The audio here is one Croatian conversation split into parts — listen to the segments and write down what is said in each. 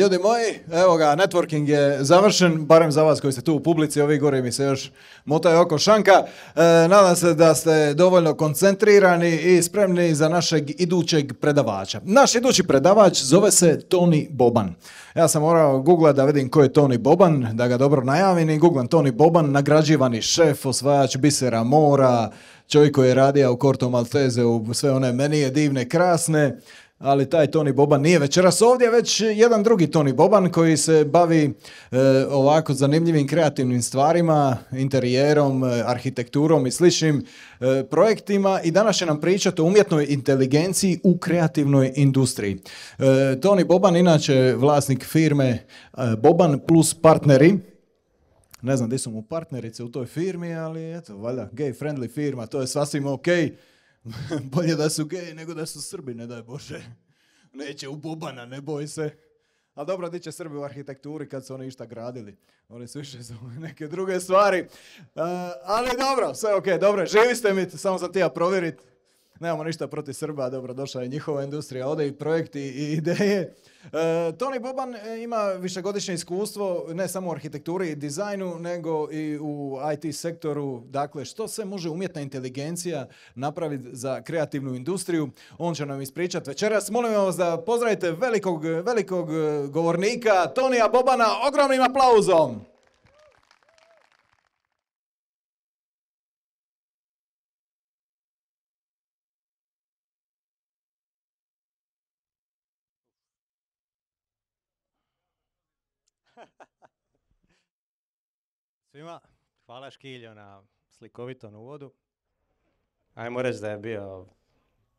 Ljudi moji, evo ga, networking je završen, barem za vas koji ste tu u publici, ovi gore mi se još motaju oko šanka. E, nadam se da ste dovoljno koncentrirani i spremni za našeg idućeg predavača. Naš idući predavač zove se Tony Boban. Ja sam morao googlat da vidim ko je Tony Boban, da ga dobro najavim i googlam Toni Boban, nagrađivani šef, osvajač bisera mora, čovjek koji je radio u Korto Malteze u sve one menije divne, krasne ali taj Toni Boban nije večeras ovdje, već jedan drugi Toni Boban koji se bavi e, ovako zanimljivim kreativnim stvarima, interijerom, e, arhitekturom i sličnim e, projektima i danas će nam pričati o umjetnoj inteligenciji u kreativnoj industriji. E, Toni Boban inače vlasnik firme Boban plus partneri, ne znam gdje su mu partnerice u toj firmi, ali eto, valjda, gay friendly firma, to je sasvim okej. Bolje da su geji nego da su Srbi, ne daj Bože. Neće u Bobana, ne boj se. Ali dobro, di će Srbi u arhitekturi kad su oni išta gradili. Oni su više za neke druge stvari. E, ali dobro, sve ok, dobro. Živi ste mi, samo sam ti ja provjeriti nemamo ništa protiv Srba, dobro došla je njihova industrija, ode i projekti i ideje. E, Toni Boban e, ima višegodišnje iskustvo ne samo u arhitekturi i dizajnu, nego i u IT sektoru. Dakle, što se može umjetna inteligencija napraviti za kreativnu industriju? On će nam ispričati večeras. Molim vas da pozdravite velikog, velikog e, govornika Tonija Bobana ogromnim aplauzom. svima. Hvala Škiljo na slikovitom uvodu. Ajmo reći da je bio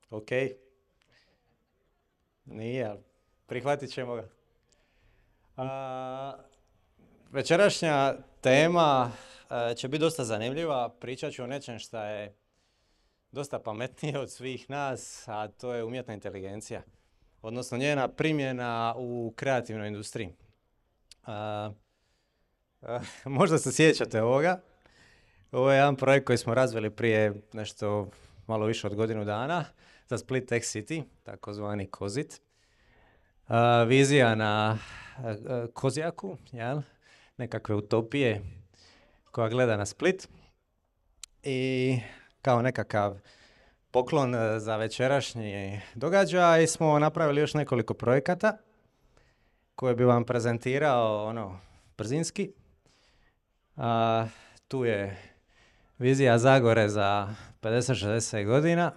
ok. Nije, ali prihvatit ćemo ga. A, večerašnja tema e, će biti dosta zanimljiva. Pričat ću o nečem što je dosta pametnije od svih nas, a to je umjetna inteligencija. Odnosno njena primjena u kreativnoj industriji. možda se sjećate ovoga. Ovo je jedan projekt koji smo razvili prije nešto malo više od godinu dana za Split Tech City, takozvani Kozit. Vizija na Kozijaku, jel? nekakve utopije koja gleda na Split. I kao nekakav poklon e, za večerašnji događaj smo napravili još nekoliko projekata koje bi vam prezentirao ono brzinski. A, tu je vizija Zagore za 50-60 godina.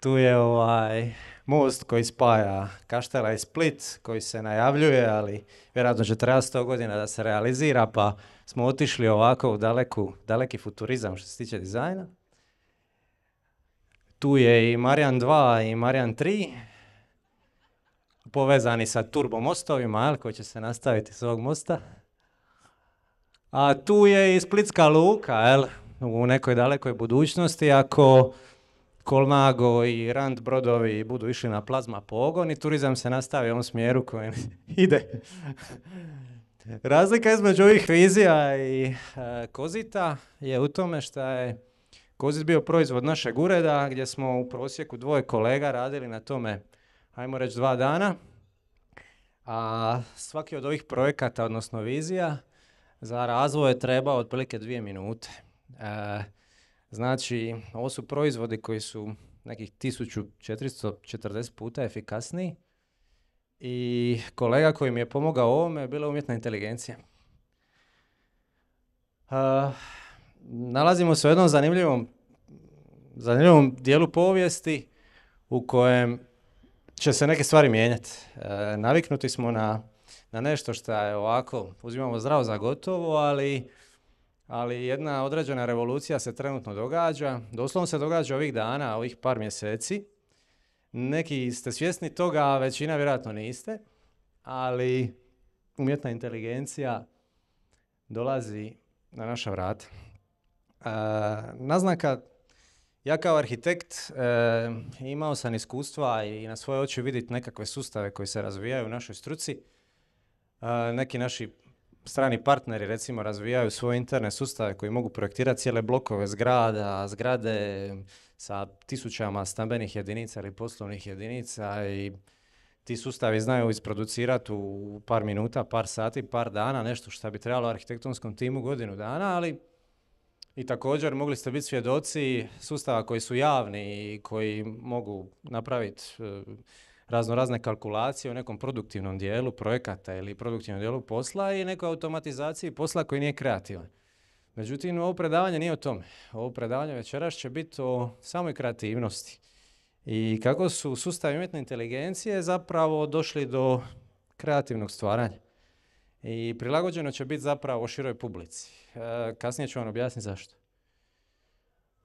Tu je ovaj most koji spaja Kaštela i Split, koji se najavljuje, ali vjerojatno će trebati 100 godina da se realizira, pa smo otišli ovako u daleku, daleki futurizam što se tiče dizajna. Tu je i Marijan 2 i Marijan 3, povezani sa turbomostovima, jel, koji će se nastaviti s ovog mosta. A tu je i Splitska luka, jel, u nekoj dalekoj budućnosti, ako Kolmago i Rand brodovi budu išli na plazma pogon i turizam se nastavi u ovom smjeru kojem ide. Razlika između ovih vizija i e, Kozita je u tome što je Kozit bio proizvod našeg ureda gdje smo u prosjeku dvoje kolega radili na tome ajmo reći dva dana. A svaki od ovih projekata, odnosno vizija, za razvoj je treba otprilike dvije minute. E, znači, ovo su proizvodi koji su nekih 1440 puta efikasniji i kolega koji mi je pomogao ovome je bila umjetna inteligencija. E, nalazimo se u jednom zanimljivom, zanimljivom dijelu povijesti u kojem će se neke stvari mijenjati. E, naviknuti smo na, na nešto što je ovako, uzimamo zdravo za gotovo, ali, ali jedna određena revolucija se trenutno događa. Doslovno se događa ovih dana, ovih par mjeseci. Neki ste svjesni toga, a većina vjerojatno niste, ali umjetna inteligencija dolazi na naša vrata. E, naznaka ja kao arhitekt eh, imao sam iskustva i na svoje oči vidjeti nekakve sustave koji se razvijaju u našoj struci. Eh, neki naši strani partneri recimo razvijaju svoje interne sustave koji mogu projektirati cijele blokove zgrada, zgrade sa tisućama stambenih jedinica ili poslovnih jedinica i ti sustavi znaju isproducirati u par minuta, par sati, par dana, nešto što bi trebalo arhitektonskom timu godinu dana, ali i također mogli ste biti svjedoci sustava koji su javni i koji mogu napraviti e, razno razne kalkulacije u nekom produktivnom dijelu projekata ili produktivnom dijelu posla i nekoj automatizaciji posla koji nije kreativan. Međutim, ovo predavanje nije o tome. Ovo predavanje večeras će biti o samoj kreativnosti i kako su sustavi umjetne inteligencije zapravo došli do kreativnog stvaranja. I prilagođeno će biti zapravo široj publici. Eh, kasnije ću vam objasniti zašto.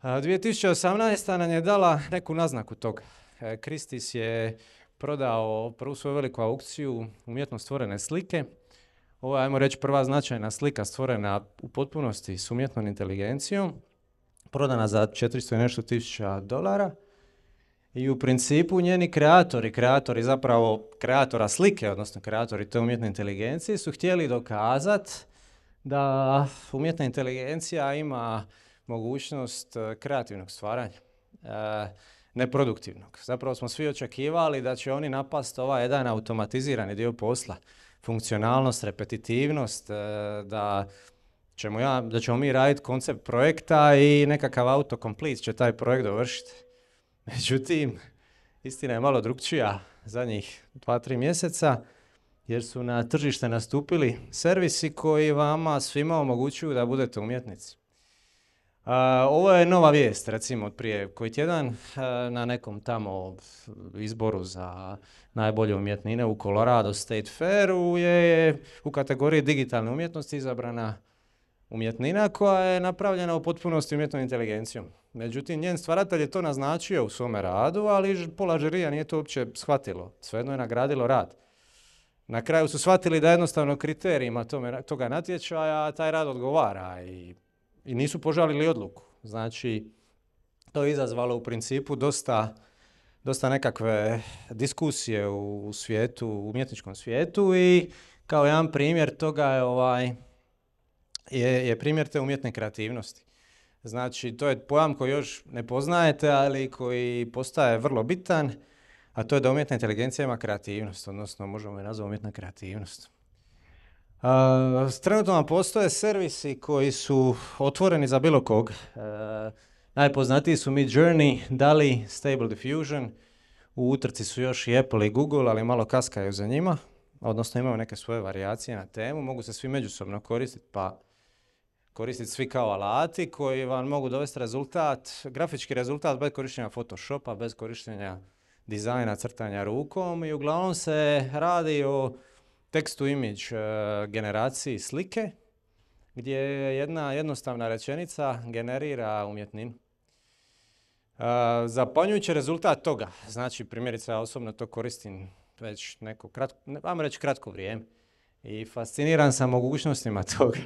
2018. Eh, nam je dala neku naznaku toga. Eh, Kristis je prodao prvu svoju veliku aukciju umjetno stvorene slike. Ovo je, ajmo reći, prva značajna slika stvorena u potpunosti s umjetnom inteligencijom. Prodana za 400 i nešto tisuća dolara. I u principu njeni kreatori, kreatori zapravo kreatora slike, odnosno kreatori te umjetne inteligencije, su htjeli dokazati da umjetna inteligencija ima mogućnost e, kreativnog stvaranja, e, neproduktivnog. Zapravo smo svi očekivali da će oni napast ovaj jedan automatizirani dio posla, funkcionalnost, repetitivnost, e, da ćemo, ja, da ćemo mi raditi koncept projekta i nekakav autocomplete će taj projekt dovršiti. Međutim, istina je malo drukčija zadnjih dva, tri mjeseca jer su na tržište nastupili servisi koji vama svima omogućuju da budete umjetnici. ovo je nova vijest, recimo, od prije koji tjedan e, na nekom tamo izboru za najbolje umjetnine u Colorado State Fairu je u kategoriji digitalne umjetnosti izabrana umjetnina koja je napravljena u potpunosti umjetnom inteligencijom. Međutim, njen stvaratelj je to naznačio u svome radu, ali pola žirija nije to uopće shvatilo. Svejedno je nagradilo rad. Na kraju su shvatili da jednostavno kriterijima toga natječaja taj rad odgovara i, i nisu požalili odluku. Znači, to je izazvalo u principu dosta, dosta nekakve diskusije u, svijetu, u umjetničkom svijetu i kao jedan primjer toga je, ovaj, je, je primjer te umjetne kreativnosti. Znači, to je pojam koji još ne poznajete, ali koji postaje vrlo bitan a to je da umjetna inteligencija ima kreativnost, odnosno možemo je nazvati umjetna kreativnost. trenutno vam postoje servisi koji su otvoreni za bilo kog. E, najpoznatiji su Mid Journey, Dali, Stable Diffusion. U utrci su još i Apple i Google, ali malo kaskaju za njima. Odnosno imaju neke svoje varijacije na temu. Mogu se svi međusobno koristiti pa koristiti svi kao alati koji vam mogu dovesti rezultat, grafički rezultat bez korištenja Photoshopa, bez korištenja dizajna mhm. crtanja rukom i uglavnom se radi o tekstu image e, generaciji slike gdje jedna jednostavna rečenica generira umjetninu. Uh, Zapanjujući rezultat toga, znači primjerice ja osobno to koristim već neko kratko, ne reći kratko vrijeme i fasciniran sam mogućnostima toga.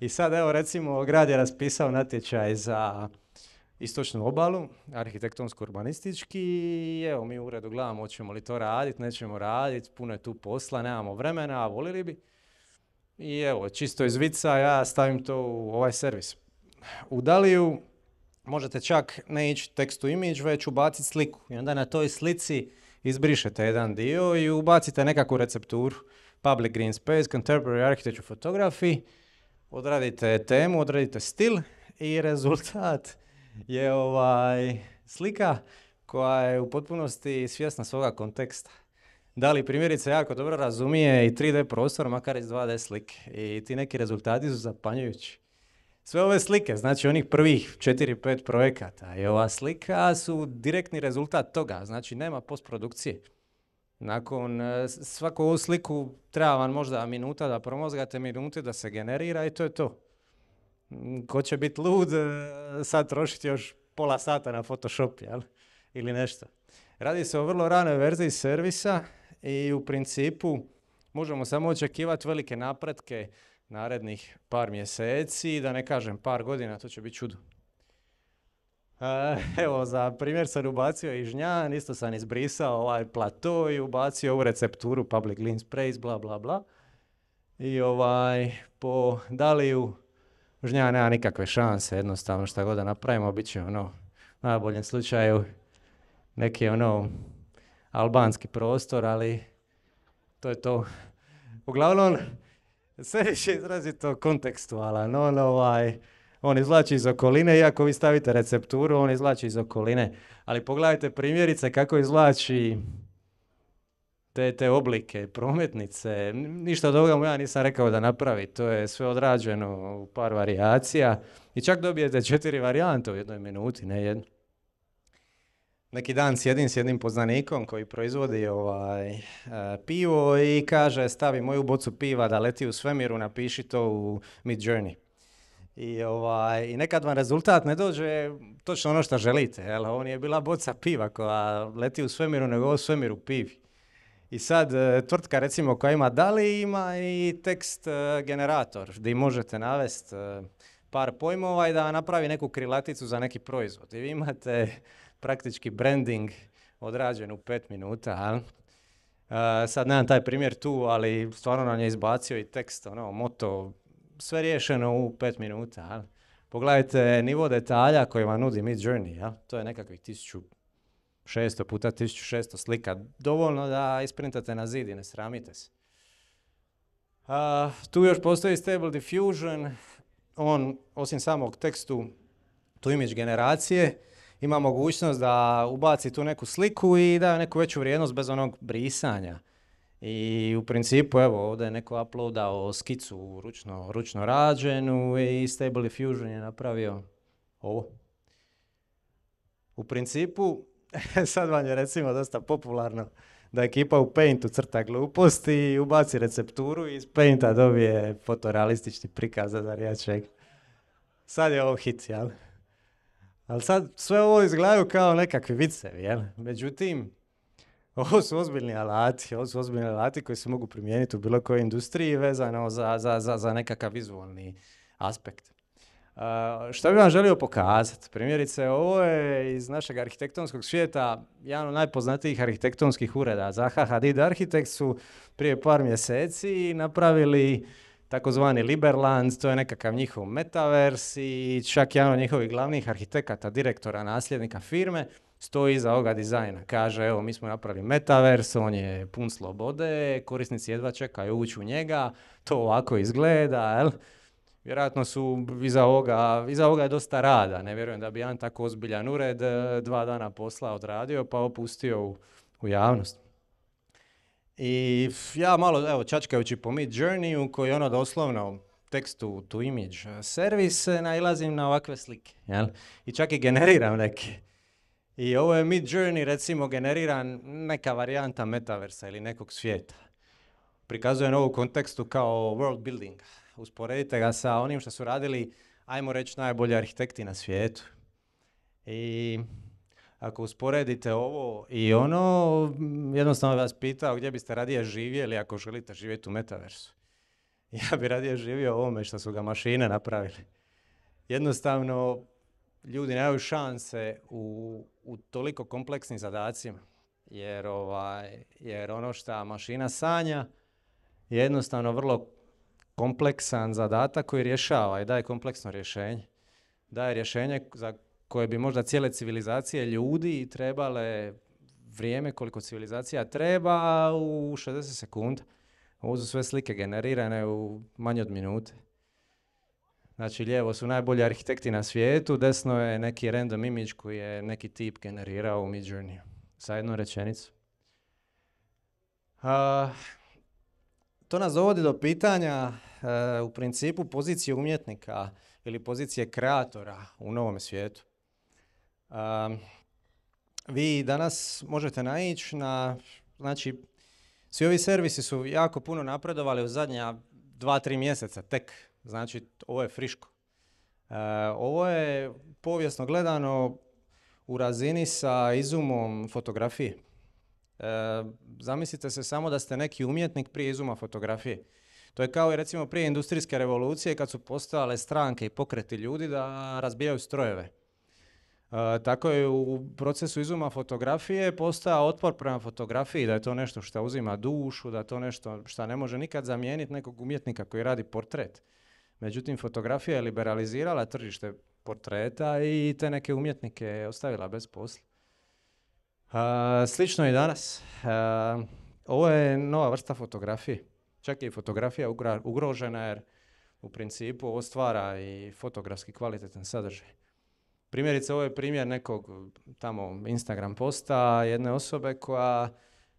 I sad evo recimo grad je raspisao natječaj za istočnu obalu, arhitektonsko-urbanistički i evo mi u uredu gledamo hoćemo li to raditi, nećemo raditi, puno je tu posla, nemamo vremena, a volili bi. I evo, čisto iz vica ja stavim to u ovaj servis. U Daliju možete čak ne ići tekst to image već ubaciti sliku i onda na toj slici izbrišete jedan dio i ubacite nekakvu recepturu. Public Green Space, Contemporary Architecture Photography, odradite temu, odradite stil i rezultat je ovaj, slika koja je u potpunosti svjesna svoga konteksta. Da li primjerice jako dobro razumije i 3D prostor, makar iz 2D slike. I ti neki rezultati su zapanjujući. Sve ove slike, znači onih prvih 4-5 projekata i ova slika su direktni rezultat toga, znači nema postprodukcije. Nakon e, svaku ovu sliku treba vam možda minuta da promozgate, minute da se generira i to je to ko će biti lud e, sad trošiti još pola sata na Photoshop, jel? Ili nešto. Radi se o vrlo ranoj verziji servisa i u principu možemo samo očekivati velike napretke narednih par mjeseci, da ne kažem par godina, to će biti čudo. E, evo, za primjer sam ubacio i žnjan, isto sam izbrisao ovaj plato i ubacio ovu recepturu public lean sprays, bla, bla, bla. I ovaj, po Daliju ja nema nikakve šanse, jednostavno šta god da napravimo, bit će ono, u najboljem slučaju, neki ono, albanski prostor, ali to je to. Uglavnom, sve više izrazito kontekstualan, on ovaj, on izlači iz okoline, iako vi stavite recepturu, on izlači iz okoline. Ali pogledajte primjerice kako izlači te, te oblike, prometnice, ništa od ovoga mu ja nisam rekao da napravi, to je sve odrađeno u par varijacija i čak dobijete četiri varijante u jednoj minuti, ne jednu. Neki dan sjedim s jednim poznanikom koji proizvodi ovaj, eh, pivo i kaže stavi moju bocu piva da leti u svemiru, napiši to u Mid Journey. I, ovaj, I nekad vam rezultat ne dođe točno ono što želite. Jel? Ovo nije bila boca piva koja leti u svemiru, nego u svemiru pivi. I sad e, tvrtka recimo koja ima DALI ima i tekst e, generator gdje možete navesti e, par pojmova i da napravi neku krilaticu za neki proizvod. I vi imate praktički branding odrađen u pet minuta. sad nemam taj primjer tu, ali stvarno nam je izbacio i tekst, ono, moto, sve riješeno u pet minuta. Pogledajte nivo detalja koji vam nudi Mid Journey, to je nekakvih tisuću, 600 puta 1600 slika. Dovoljno da isprintate na zid i ne sramite se. tu još postoji Stable Diffusion. On, osim samog tekstu, tu image generacije, ima mogućnost da ubaci tu neku sliku i da neku veću vrijednost bez onog brisanja. I u principu, evo, ovdje je neko uploadao skicu ručno, ručno rađenu i Stable Diffusion je napravio ovo. U principu, sad vam je recimo dosta popularno da ekipa u Paintu crta gluposti i ubaci recepturu i iz Painta dobije fotorealistični prikaz za jačeg. Sad je ovo hit, jel? Ali sad sve ovo izgledaju kao nekakvi vicevi, jel? Međutim, ovo su ozbiljni alati, ovo su ozbiljni alati koji se mogu primijeniti u bilo kojoj industriji vezano za, za, za nekakav vizualni aspekt. Eh, Što bi vam želio pokazati? Primjerice, ovo je iz našeg arhitektonskog svijeta jedan od najpoznatijih arhitektonskih ureda. Zaha Hadid Arhitekt su prije par mjeseci napravili takozvani Liberland, to je nekakav njihov metavers i čak jedan od njihovih glavnih arhitekata, direktora, nasljednika firme stoji iza ovoga dizajna. Kaže, evo, mi smo napravili metavers, on je pun slobode, korisnici jedva čekaju ući u njega, to ovako izgleda, jel? Vjerojatno su iza ovoga, iza ovoga je dosta rada. Ne vjerujem da bi jedan tako ozbiljan ured e, mm. dva dana posla odradio pa opustio u, javnost. I ja malo, evo, čačkajući po Mid journey-u koji je ono doslovno tekstu to image e, servis, e, najlazim na ovakve slike. Jel? I čak i generiram neke. I ovo je Mid Journey, recimo, generiran neka varijanta metaversa ili nekog svijeta. Prikazujem ovu kontekstu kao world building usporedite ga sa onim što su radili, ajmo reći, najbolji arhitekti na svijetu. I ako usporedite ovo i ono, jednostavno vas pitao gdje biste radije živjeli ako želite živjeti u metaversu. Ja bi radije živio ovome što su ga mašine napravili. Jednostavno, ljudi nemaju šanse u, u toliko kompleksnim zadacima. Jer, ovaj, jer ono što mašina sanja je jednostavno vrlo kompleksan zadatak koji rješava i daje kompleksno rješenje. Daje rješenje za koje bi možda cijele civilizacije ljudi trebale vrijeme koliko civilizacija treba u 60 sekund. Ovo su sve slike generirane u manje od minute. Znači, lijevo su najbolji arhitekti na svijetu, desno je neki random image koji je neki tip generirao u Midjourney. Sa jednom rečenicom. To nas dovodi do pitanja e, u principu pozicije umjetnika ili pozicije kreatora u novom svijetu. E, vi danas možete naići na, znači, svi ovi servisi su jako puno napredovali u zadnja dva, tri mjeseca tek. Znači, ovo je friško. E, ovo je povijesno gledano u razini sa izumom fotografije. E, zamislite se samo da ste neki umjetnik prije izuma fotografije. To je kao i recimo prije industrijske revolucije kad su postojale stranke i pokreti ljudi da razbijaju strojeve. E, tako je u procesu izuma fotografije postao otpor prema fotografiji, da je to nešto što uzima dušu, da je to nešto što ne može nikad zamijeniti nekog umjetnika koji radi portret. Međutim, fotografija je liberalizirala tržište portreta i te neke umjetnike je ostavila bez posla slično je danas. ovo je nova vrsta fotografije. Čak je i fotografija ugrožena jer u principu ovo stvara i fotografski kvalitetan sadržaj. Primjerice, ovo je primjer nekog tamo Instagram posta jedne osobe koja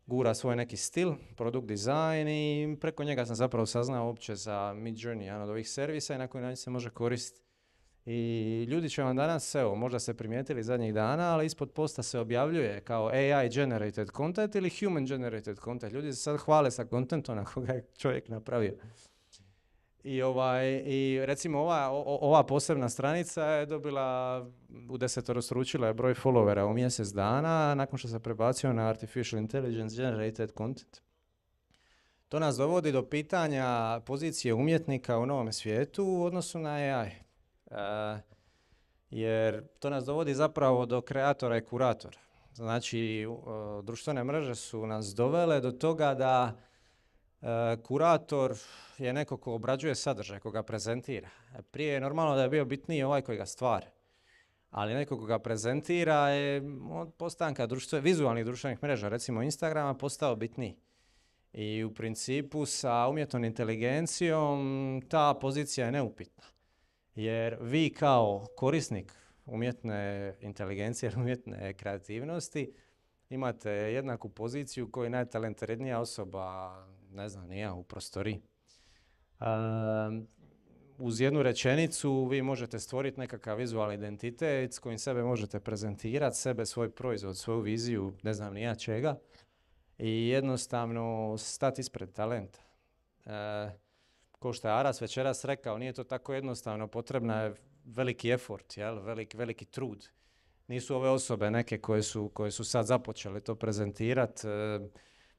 gura svoj neki stil, produkt dizajn i preko njega sam zapravo saznao uopće za Mid Journey, jedan od ovih servisa i na koji način se može koristiti. I ljudi će vam danas, evo, možda ste primijetili zadnjih dana, ali ispod posta se objavljuje kao AI generated content ili human generated content. Ljudi se sad hvale sa contentom na koga je čovjek napravio. I, ovaj, i recimo ova, ova posebna stranica je dobila, u desetorostručila je broj followera u mjesec dana nakon što se prebacio na Artificial Intelligence Generated Content. To nas dovodi do pitanja pozicije umjetnika u novom svijetu u odnosu na AI. E, jer to nas dovodi zapravo do kreatora i kuratora. Znači, e, društvene mreže su nas dovele do toga da e, kurator je neko ko obrađuje sadržaj, ko ga prezentira. Prije je normalno da je bio bitniji ovaj koji ga stvara. Ali neko ko ga prezentira je od postanka društve, vizualnih društvenih mreža, recimo Instagrama, postao bitniji. I u principu sa umjetnom inteligencijom ta pozicija je neupitna. Jer vi kao korisnik umjetne inteligencije, umjetne kreativnosti, imate jednaku poziciju koju je najtalentirednija osoba, ne znam, nija u prostoriji. Ehm, uz jednu rečenicu vi možete stvoriti nekakav vizualni identitet s kojim sebe možete prezentirati, sebe, svoj proizvod, svoju viziju, ne znam ni ja čega. I jednostavno stati ispred talenta. Ehm, kao što je Aras večeras rekao, nije to tako jednostavno, potrebna je veliki efort, veliki trud. Nisu ove osobe neke koje su, koje su sad započele to prezentirati, e,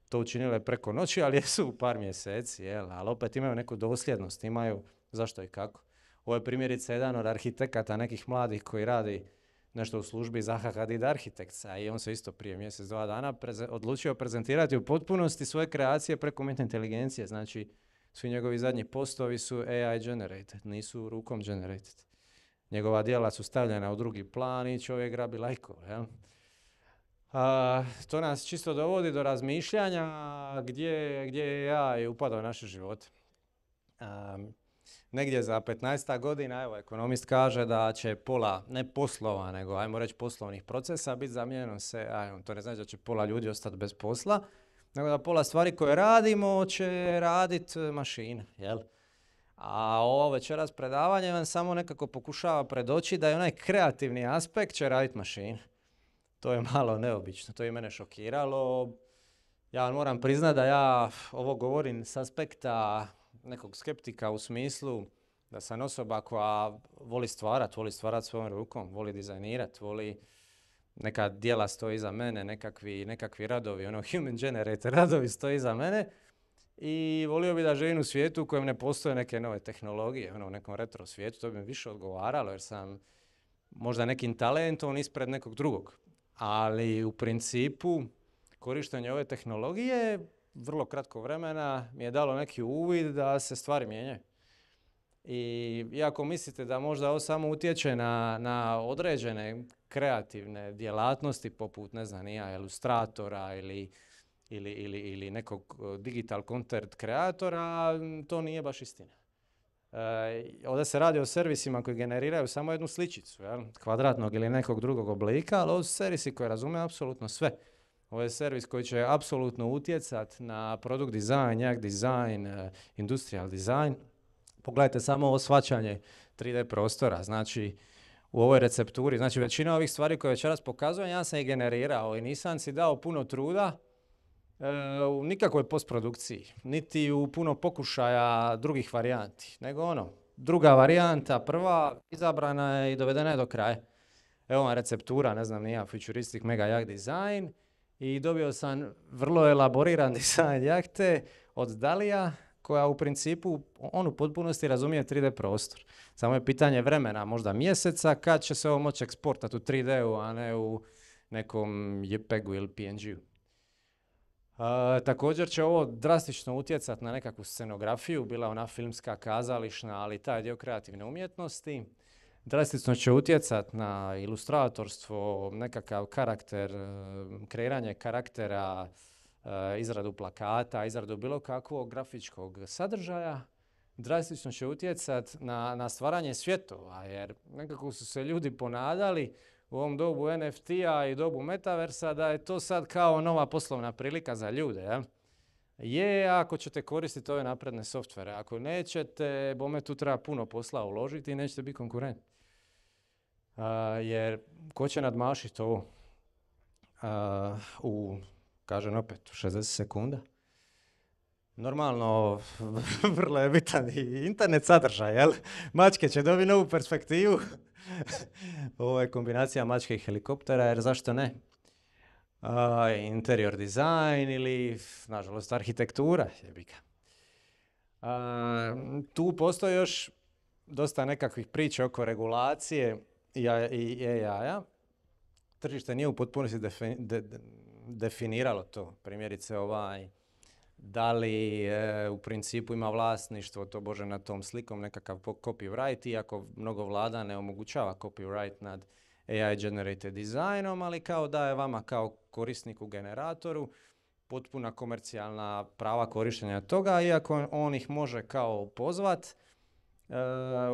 to učinile preko noći, ali jesu u par mjeseci, jel? ali opet imaju neku dosljednost, imaju zašto i kako. Ovo je primjerice jedan od arhitekata nekih mladih koji radi nešto u službi Zaha Hadid Arhitekta i on se isto prije mjesec, dva dana odlučio prezentirati u potpunosti svoje kreacije preko umjetne inteligencije. Znači, svi njegovi zadnji postovi su AI generated, nisu rukom generated. Njegova djela su stavljena u drugi plan i čovjek grabi lajkove. Ja? to nas čisto dovodi do razmišljanja gdje, gdje je AI upadao u naše živote. negdje za 15 godina, evo, ekonomist kaže da će pola, ne poslova, nego ajmo reći poslovnih procesa, biti zamijenjeno se ajmo, To ne znači da će pola ljudi ostati bez posla, nego da pola stvari koje radimo će radit e, mašina, jel? A ovo večeras predavanje vam samo nekako pokušava predoći da je onaj kreativni aspekt će raditi mašina. To je malo neobično, to je mene šokiralo. Ja moram priznati da ja ovo govorim s aspekta nekog skeptika u smislu da sam osoba koja voli stvarati, voli stvarati svojom rukom, voli dizajnirati, voli neka dijela stoji iza mene, nekakvi, radovi, ono human generator radovi stoje iza mene. I volio bi da živim u svijetu u kojem ne postoje neke nove tehnologije, ono, u nekom retro svijetu, to bi mi više odgovaralo jer sam možda nekim talentom ispred nekog drugog. Ali u principu korištenje ove tehnologije vrlo kratko vremena mi je dalo neki uvid da se stvari mijenjaju. I iako mislite da možda ovo samo utječe na, na određene kreativne djelatnosti poput, ne znam, ja, ilustratora ili, ili, ili, ili nekog e, digital content kreatora, to nije baš istina. E, ovdje se radi o servisima koji generiraju samo jednu sličicu, jel kvadratnog ili nekog drugog oblika, ali ovo su servisi koji razume apsolutno sve. Ovo je servis koji će apsolutno utjecati na produkt dizajn, jak dizajn, e, industrial dizajn Pogledajte samo ovo svačanje 3D prostora, znači u ovoj recepturi. Znači većina ovih stvari koje večeras pokazujem, ja sam ih generirao i nisam si dao puno truda e, u nikakvoj postprodukciji, niti u puno pokušaja drugih varijanti, nego ono, druga varijanta, prva, izabrana je i dovedena je do kraja. Evo vam receptura, ne znam, nije futuristic mega jak dizajn i dobio sam vrlo elaboriran dizajn jahte od Dalija koja u principu, on u potpunosti razumije 3D prostor. Samo je pitanje vremena, možda mjeseca, kad će se ovo moći eksportati u 3D-u, a ne u nekom JPEG-u ili PNG-u. E, također će ovo drastično utjecati na nekakvu scenografiju, bila ona filmska, kazališna, ali taj dio kreativne umjetnosti. Drastično će utjecati na ilustratorstvo, nekakav karakter, e, kreiranje karaktera, E, izradu plakata, izradu bilo kakvog grafičkog sadržaja, drastično će utjecati na, na stvaranje svjetova, jer nekako su se ljudi ponadali u ovom dobu NFT-a i dobu metaversa da je to sad kao nova poslovna prilika za ljude. Je ako ćete koristiti ove napredne softvere, ako nećete, bome tu treba puno posla uložiti i nećete biti konkurent. E, jer ko će nadmašiti ovo e, u kažem opet 60 sekunda. Normalno, vrlo je bitan i internet sadržaj, jel? Mačke će dobiti novu perspektivu. Ovo je kombinacija mačke i helikoptera, jer zašto ne? interior design ili, nažalost, arhitektura. je tu postoji još dosta nekakvih priča oko regulacije i AI-a. Tržište nije u potpunosti definiralo to. Primjerice ovaj, da li e, u principu ima vlasništvo to bože na tom slikom nekakav copyright, iako mnogo vlada ne omogućava copyright nad AI generated dizajnom, ali kao da je vama kao korisniku generatoru potpuna komercijalna prava korištenja toga, iako on ih može kao pozvat e,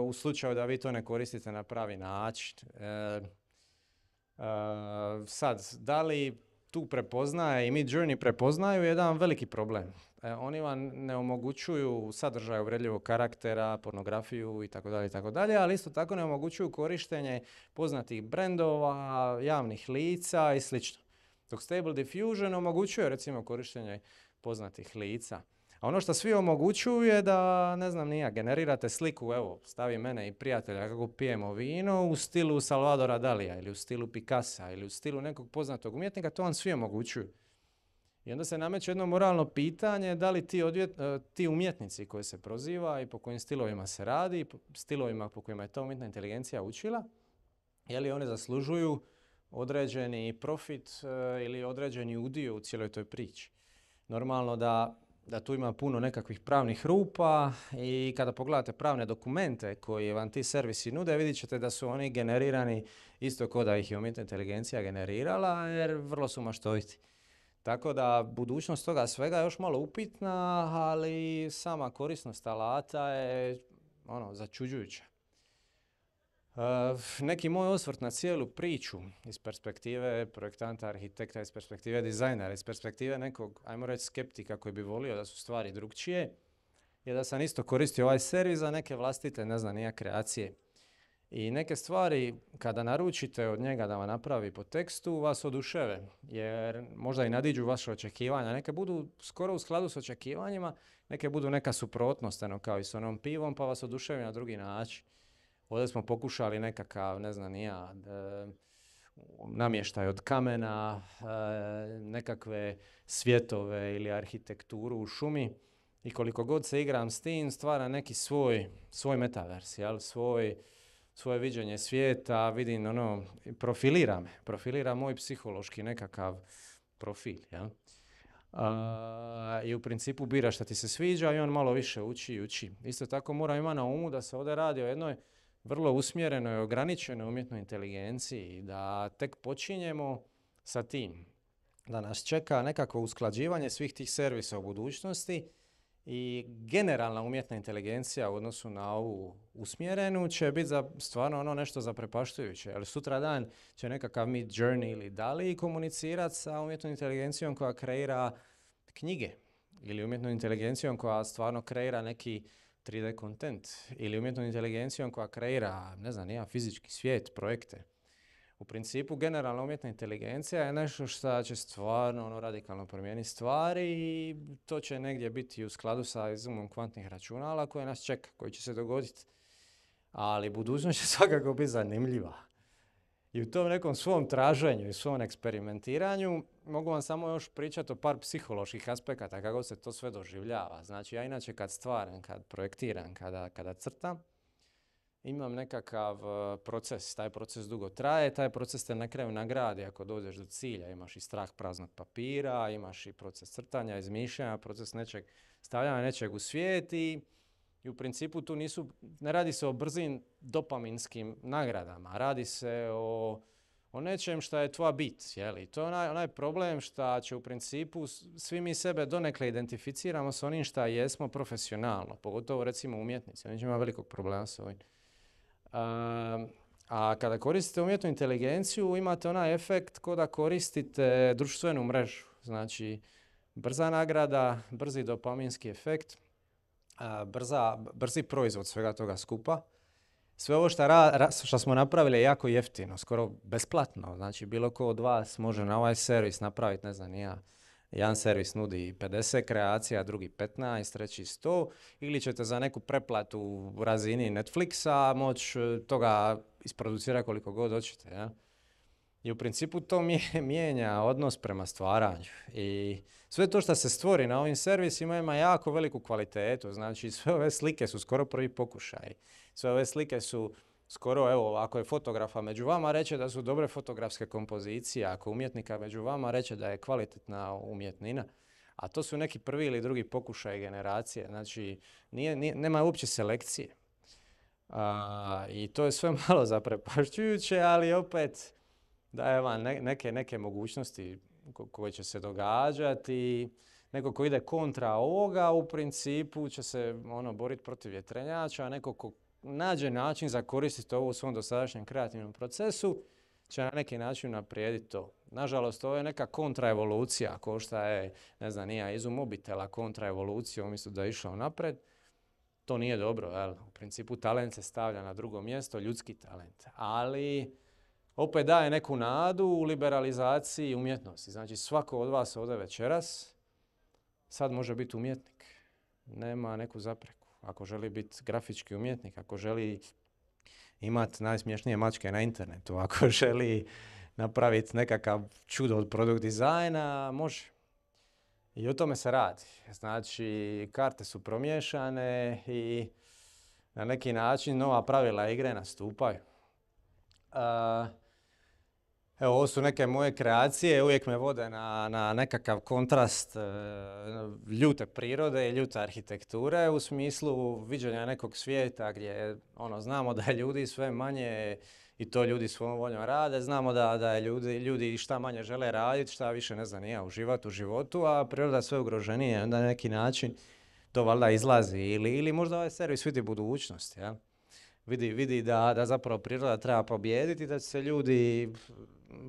u slučaju da vi to ne koristite na pravi način. E, sad, da li tu prepoznaje i mi Journey prepoznaju jedan veliki problem. E, oni vam ne omogućuju sadržaj uvredljivog karaktera, pornografiju i tako dalje i tako dalje, ali isto tako ne omogućuju korištenje poznatih brendova, javnih lica i slično. Dok Stable Diffusion omogućuje recimo korištenje poznatih lica. A ono što svi omogućuju je da, ne znam nija, generirate sliku, evo, stavi mene i prijatelja kako pijemo vino u stilu Salvadora Dalija ili u stilu Picasa ili u stilu nekog poznatog umjetnika, to vam svi omogućuju. I onda se nameće jedno moralno pitanje da li ti, e, ti umjetnici koje se proziva i po kojim stilovima se radi, i po stilovima po kojima je ta umjetna inteligencija učila, je li oni zaslužuju određeni profit e, ili određeni udio u cijeloj toj priči. Normalno da da tu ima puno nekakvih pravnih rupa i kada pogledate pravne dokumente koji vam ti servisi nude, vidjet ćete da su oni generirani isto kao da ih je umjetna inteligencija generirala jer vrlo su maštoviti. Tako da budućnost toga svega je još malo upitna, ali sama korisnost alata je ono, začuđujuća neki moj osvrt na cijelu priču iz perspektive projektanta, arhitekta, iz perspektive dizajnera, iz perspektive nekog, ajmo reći, skeptika koji bi volio da su stvari drugčije, je da sam isto koristio ovaj servis za neke vlastite, ne znam, nija kreacije. I neke stvari kada naručite od njega da vam napravi po tekstu, vas oduševe, jer možda i nadiđu vaše očekivanja. Neke budu skoro u skladu s očekivanjima, neke budu neka suprotnost, kao i s onom pivom, pa vas oduševi na drugi način. Ovdje smo pokušali nekakav, ne znam, ja, namještaj od kamena, e, nekakve svjetove ili arhitekturu u šumi. I koliko god se igram s tim, stvara neki svoj, svoj metavers, Svoj, svoje viđenje svijeta, vidim ono, profilira me, profilira moj psihološki nekakav profil, jel? A, I u principu bira šta ti se sviđa i on malo više uči i uči. Isto tako moram ima na umu da se ovdje radi o jednoj vrlo usmjereno usmjerenoj, ograničeno umjetnoj inteligenciji, da tek počinjemo sa tim. Da nas čeka nekakvo usklađivanje svih tih servisa u budućnosti i generalna umjetna inteligencija u odnosu na ovu usmjerenu će biti za, stvarno ono nešto zaprepaštujuće. Ali sutra dan će nekakav Mid Journey ili Dali komunicirati sa umjetnom inteligencijom koja kreira knjige ili umjetnom inteligencijom koja stvarno kreira neki 3D content ili umjetnom inteligencijom koja kreira, ne znam, ja, fizički svijet, projekte. U principu, generalna umjetna inteligencija je nešto što će stvarno ono, radikalno promijeniti stvari i to će negdje biti u skladu sa izumom kvantnih računala koje nas čeka, koji će se dogoditi. Ali budućnost će svakako biti zanimljiva. I u tom nekom svom traženju i svom eksperimentiranju mogu vam samo još pričati o par psiholoških aspekata kako se to sve doživljava. Znači ja inače kad stvaram, kad projektiram, kada, kada crtam, imam nekakav e, proces, taj proces dugo traje, taj proces te na kraju nagradi ako dođeš do cilja, imaš i strah praznog papira, imaš i proces crtanja, izmišljanja, proces nečeg, stavljanja nečeg u svijet i i u principu tu nisu, ne radi se o brzim dopaminskim nagradama, radi se o, o nečem što je tvoja bit, jeli. To je onaj, problem što će u principu svi mi sebe donekle identificiramo s onim što jesmo profesionalno, pogotovo recimo umjetnici, oni ima velikog problema s ovim. Ehm, a kada koristite umjetnu inteligenciju imate onaj efekt kao da koristite društvenu mrežu. Znači, brza nagrada, brzi dopaminski efekt brza, brzi proizvod svega toga skupa. Sve ovo što smo napravili je jako jeftino, skoro besplatno. Znači bilo ko od vas može na ovaj servis napraviti, ne znam, ja, jedan servis nudi 50 kreacija, drugi 15, treći 100 ili ćete za neku preplatu u razini Netflixa moći e, toga isproducirati koliko god hoćete. I u principu to mijenja odnos prema stvaranju. I sve to što se stvori na ovim servisima ima jako veliku kvalitetu. Znači, sve ove slike su skoro prvi pokušaj. Sve ove slike su skoro, evo, ako je fotografa među vama, reće da su dobre fotografske kompozicije. Ako umjetnika među vama, reče da je kvalitetna umjetnina. A to su neki prvi ili drugi pokušaj generacije. Znači, nije, nema uopće selekcije. I to je sve malo zaprepašćujuće, ali opet daje vam neke, neke mogućnosti koji će se događati. Neko ko ide kontra ovoga u principu će se ono boriti protiv vjetrenjača, a neko ko nađe način za koristiti ovo u svom dosadašnjem kreativnom procesu će na neki način naprijediti to. Nažalost, ovo je neka kontraevolucija, ko šta je, ne znam, nije izum mobitela kontraevolucija, umjesto da je išao napred. To nije dobro, jel? U principu talent se stavlja na drugo mjesto, ljudski talent. Ali opet daje neku nadu u liberalizaciji umjetnosti. Znači svako od vas ode večeras sad može biti umjetnik. Nema neku zapreku. Ako želi biti grafički umjetnik, ako želi imati najsmješnije mačke na internetu, ako želi napraviti nekakav čudo od produkt dizajna, može. I o tome se radi. Znači, karte su promješane i na neki način nova pravila igre nastupaju. Evo, ovo su neke moje kreacije, uvijek me vode na, na nekakav kontrast e, ljute prirode i ljute arhitekture u smislu viđenja nekog svijeta gdje ono, znamo da je ljudi sve manje i to ljudi svojom voljom rade, znamo da, da je ljudi, ljudi šta manje žele raditi, šta više ne znam, ja uživati u životu, a priroda sve ugroženije, onda na neki način to valjda izlazi ili, ili možda ovaj servis vidi budućnost. Ja? vidi, vidi da, da zapravo priroda treba pobijediti da će se ljudi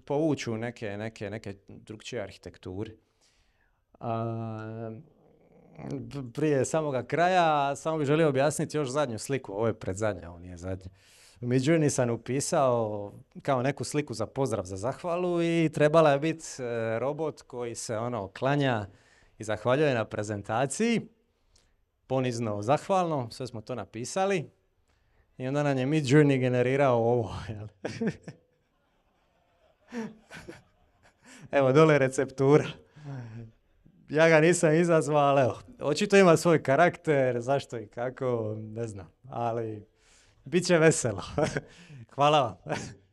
povući u neke, neke, neke drugčije arhitekture. A, prije samoga kraja samo bih želio objasniti još zadnju sliku. Ovo je predzadnja, ovo nije zadnja. U sam upisao kao neku sliku za pozdrav za zahvalu i trebala je biti e, robot koji se ono klanja i zahvaljuje na prezentaciji. Ponizno, zahvalno, sve smo to napisali. I onda nam je Mid Journey generirao ovo. evo, dole receptura. Ja ga nisam izazvao, ali evo, očito ima svoj karakter, zašto i kako, ne znam, ali bit će veselo. Hvala vam.